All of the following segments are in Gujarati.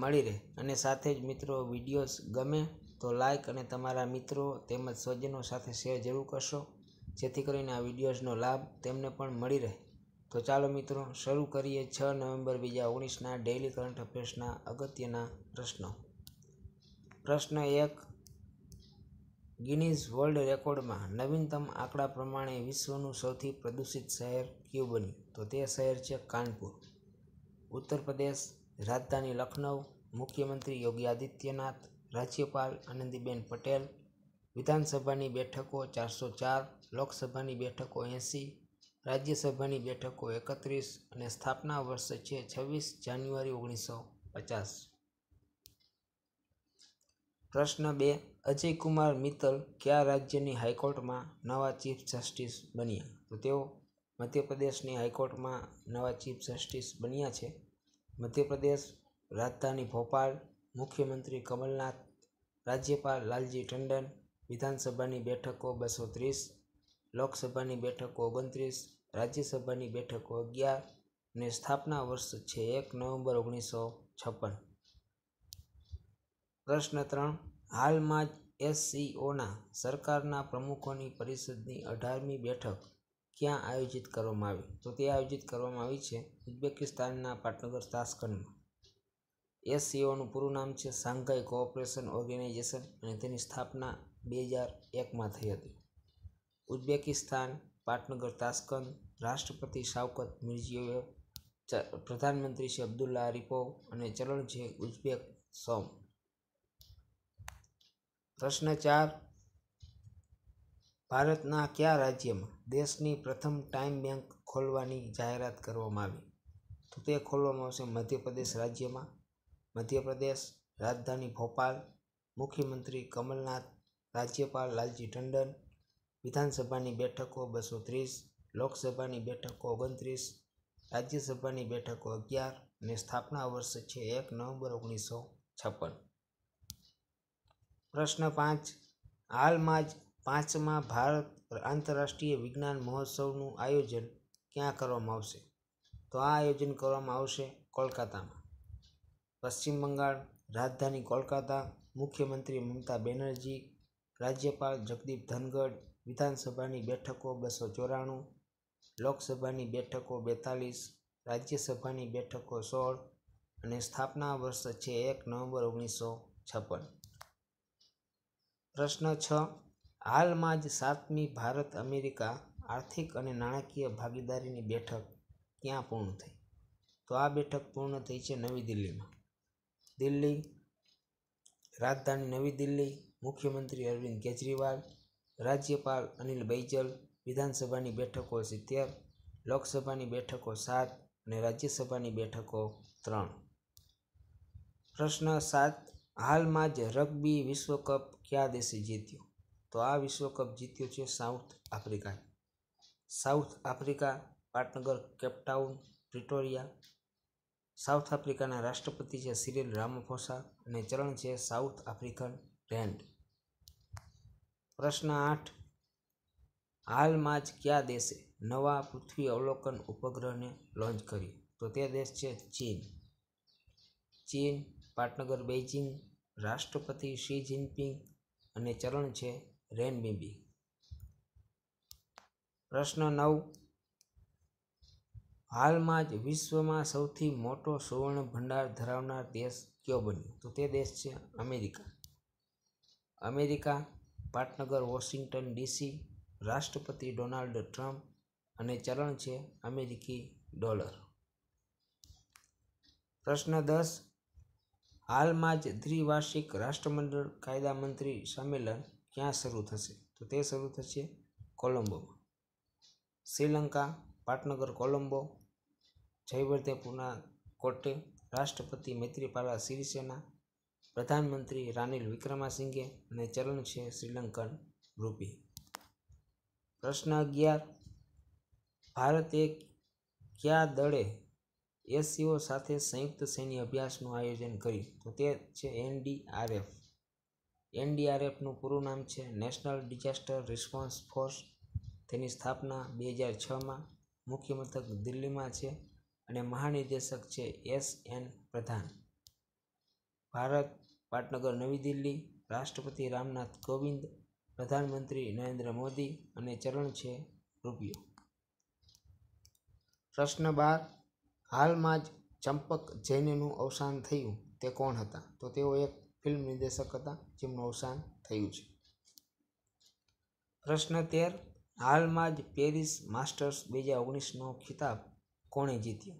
મળી રહે અને સાથે જ મિત્રો વિડીયોઝ ગમે તો લાઇક અને તમારા મિત્રો તેમજ સ્વજનો સાથે શેર જરૂર કરશો જેથી કરીને આ વિડીયોઝનો લાભ તેમને પણ મળી રહે તો ચાલો મિત્રો શરૂ કરીએ છ નવેમ્બર બે હજાર ઓગણીસના ડેઇલી કરંટ અફેર્સના અગત્યના પ્રશ્નો પ્રશ્ન એક ગિનીઝ વર્લ્ડ રેકોર્ડમાં નવીનતમ આંકડા પ્રમાણે વિશ્વનું સૌથી પ્રદૂષિત શહેર કયું બન્યું તો તે શહેર છે કાનપુર ઉત્તર પ્રદેશ રાજધાની લખનઉ મુખ્યમંત્રી યોગી આદિત્યનાથ રાજ્યપાલ આનંદીબેન પટેલ વિધાનસભાની બેઠકો ચારસો ચાર લોકસભાની બેઠકો એંસી રાજ્યસભાની બેઠકો એકત્રીસ અને સ્થાપના વર્ષ છે છવ્વીસ જાન્યુઆરી ઓગણીસો પચાસ પ્રશ્ન બે અજયકુમાર મિત્તલ કયા રાજ્યની હાઈકોર્ટમાં નવા ચીફ જસ્ટિસ બન્યા તો તેઓ મધ્યપ્રદેશની હાઈકોર્ટમાં નવા ચીફ જસ્ટિસ બન્યા છે મધ્યપ્રદેશ રાજધાની ભોપાલ મુખ્યમંત્રી કમલનાથ રાજ્યપાલ લાલજી ટંડન વિધાનસભાની બેઠકો બસો ત્રીસ લોકસભાની બેઠકો ઓગણત્રીસ રાજ્યસભાની બેઠકો અગિયાર ને સ્થાપના વર્ષ છે એક નવેમ્બર ઓગણીસો છપ્પન પ્રશ્ન ત્રણ હાલમાં જ એસસીઓના સરકારના પ્રમુખોની પરિષદની અઢારમી બેઠક ક્યાં આયોજિત કરવામાં આવી તો તે આયોજિત કરવામાં આવી છે ઉઝબેકિસ્તાનના પાટનગર તાસ્કંડમાં એસ સીઓનું પૂરું નામ છે સાંઘાઈ કોઓપરેશન ઓર્ગેનાઇઝેશન અને તેની સ્થાપના બે હજાર એકમાં થઈ હતી ઉઝબેકિસ્તાન પાટનગર તાસ્કંદ રાષ્ટ્રપતિ શાવકત મિર્જીયોવ પ્રધાનમંત્રી છે અબ્દુલ્લા રિપોવ અને ચરણ છે ઉઝબેક સોમ પ્રશ્ન ચાર ભારતના કયા રાજ્યમાં દેશની પ્રથમ ટાઈમ બેંક ખોલવાની જાહેરાત કરવામાં આવી તો તે ખોલવામાં આવશે મધ્યપ્રદેશ રાજ્યમાં મધ્યપ્રદેશ રાજધાની ભોપાલ મુખ્યમંત્રી કમલનાથ રાજ્યપાલ લાલજી ટંડન વિધાનસભાની બેઠકો બસો ત્રીસ લોકસભાની બેઠકો ઓગણત્રીસ રાજ્યસભાની બેઠકો અગિયાર અને સ્થાપના વર્ષ છે એક નવેમ્બર ઓગણીસો છપ્પન પ્રશ્ન પાંચ હાલમાં જ પાંચમાં ભારત આંતરરાષ્ટ્રીય વિજ્ઞાન મહોત્સવનું આયોજન ક્યાં કરવામાં આવશે તો આ આયોજન કરવામાં આવશે કોલકાતામાં પશ્ચિમ બંગાળ રાજધાની કોલકાતા મુખ્યમંત્રી મમતા બેનર્જી રાજ્યપાલ જગદીપ ધનગઢ વિધાનસભાની બેઠકો બસો ચોરાણું લોકસભાની બેઠકો બેતાલીસ રાજ્યસભાની બેઠકો સોળ અને સ્થાપના વર્ષ છે એક નવેમ્બર ઓગણીસો છપ્પન પ્રશ્ન છ હાલમાં જ સાતમી ભારત અમેરિકા આર્થિક અને નાણાકીય ભાગીદારીની બેઠક ક્યાં પૂર્ણ થઈ તો આ બેઠક પૂર્ણ થઈ છે નવી દિલ્હીમાં દિલ્હી રાજધાની નવી દિલ્હી મુખ્યમંત્રી અરવિંદ કેજરીવાલ રાજ્યપાલ અનિલ બૈજલ વિધાનસભાની બેઠકો સિત્તેર લોકસભાની બેઠકો સાત અને રાજ્યસભાની બેઠકો ત્રણ પ્રશ્ન સાત હાલમાં જ રગ્બી વિશ્વકપ કયા દેશે જીત્યો તો આ વિશ્વકપ જીત્યો છે સાઉથ આફ્રિકાએ સાઉથ આફ્રિકા પાટનગર કેપટાઉન પ્રિટોરિયા સાઉથ આફ્રિકાના રાષ્ટ્રપતિ છે સિરિલ રામફોસા અને ચરણ છે સાઉથ આફ્રિકન રેન્ડ પ્રશ્ન આઠ હાલમાં જ કયા દેશે નવા પૃથ્વી અવલોકન ઉપગ્રહને લોન્ચ કર્યો તો તે દેશ છે ચીન ચીન પાટનગર બેઇજિંગ રાષ્ટ્રપતિ શી જિનપિંગ અને ચરણ છે રેનબીબી પ્રશ્ન નવ હાલમાં જ વિશ્વમાં સૌથી મોટો સુવર્ણ ભંડાર ધરાવનાર દેશ કયો બન્યો તો તે દેશ છે અમેરિકા અમેરિકા પાટનગર વોશિંગ્ટન ડીસી રાષ્ટ્રપતિ ડોનાલ્ડ ટ્રમ્પ અને ચલણ છે અમેરિકી ડોલર પ્રશ્ન દસ હાલમાં જ દ્વિવાર્ષિક રાષ્ટ્રમંડળ કાયદા મંત્રી સંમેલન ક્યાં શરૂ થશે તો તે શરૂ થશે કોલંબોમાં શ્રીલંકા પાટનગર કોલંબો જયવર્ધેપુના કોટે રાષ્ટ્રપતિ મૈત્રીપાલા સિરિસેના પ્રધાનમંત્રી રાનિલ વિક્રમાસિંઘે અને ચલણ છે શ્રીલંકન રૂપી પ્રશ્ન અગિયાર ભારતે કયા દળે એસસીઓ સાથે સંયુક્ત સૈન્ય અભ્યાસનું આયોજન કર્યું તો તે છે એનડીઆરએફ એનડીઆરએફનું પૂરું નામ છે નેશનલ ડિઝાસ્ટર રિસ્પોન્સ ફોર્સ તેની સ્થાપના બે હજાર છમાં મુખ્ય મથક દિલ્હીમાં છે અને મહાનિર્દેશક છે એસ એન પ્રધાન ભારત પાટનગર નવી દિલ્હી રાષ્ટ્રપતિ રામનાથ કોવિંદ પ્રધાનમંત્રી નરેન્દ્ર મોદી અને ચરણ છે રૂપિયો પ્રશ્ન બાર હાલમાં જ ચંપક જૈનનું અવસાન થયું તે કોણ હતા તો તેઓ એક ફિલ્મ નિર્દેશક હતા જેમનું અવસાન થયું છે પ્રશ્ન તેર હાલમાં જ પેરિસ માસ્ટર્સ બે હજાર ઓગણીસનો ખિતાબ કોણે જીત્યો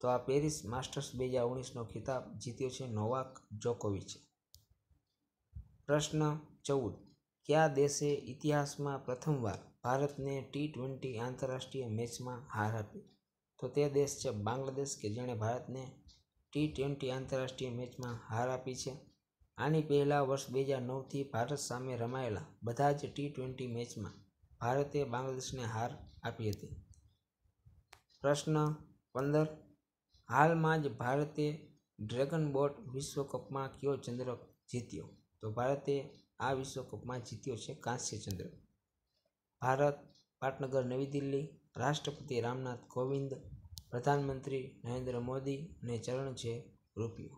તો આ પેરિસ માસ્ટર્સ બે હજાર ઓગણીસનો ખિતાબ જીત્યો છે નોવાક જોકોવિચ પ્રશ્ન ચૌદ કયા દેશે ઇતિહાસમાં પ્રથમવાર ભારતને ટી ટ્વેન્ટી આંતરરાષ્ટ્રીય મેચમાં હાર આપી તો તે દેશ છે બાંગ્લાદેશ કે જેણે ભારતને ટી ટ્વેન્ટી આંતરરાષ્ટ્રીય મેચમાં હાર આપી છે આની પહેલાં વર્ષ બે હજાર નવથી ભારત સામે રમાયેલા બધા જ ટી ટ્વેન્ટી મેચમાં ભારતે બાંગ્લાદેશને હાર આપી હતી પ્રશ્ન પંદર હાલમાં જ ભારતે ડ્રેગન બોટ વિશ્વકપમાં કયો ચંદ્રક જીત્યો તો ભારતે આ વિશ્વકપમાં જીત્યો છે કાંસ્ય ચંદ્રક ભારત પાટનગર નવી દિલ્હી રાષ્ટ્રપતિ રામનાથ કોવિંદ પ્રધાનમંત્રી નરેન્દ્ર મોદી અને ચરણ છે રૂપિયો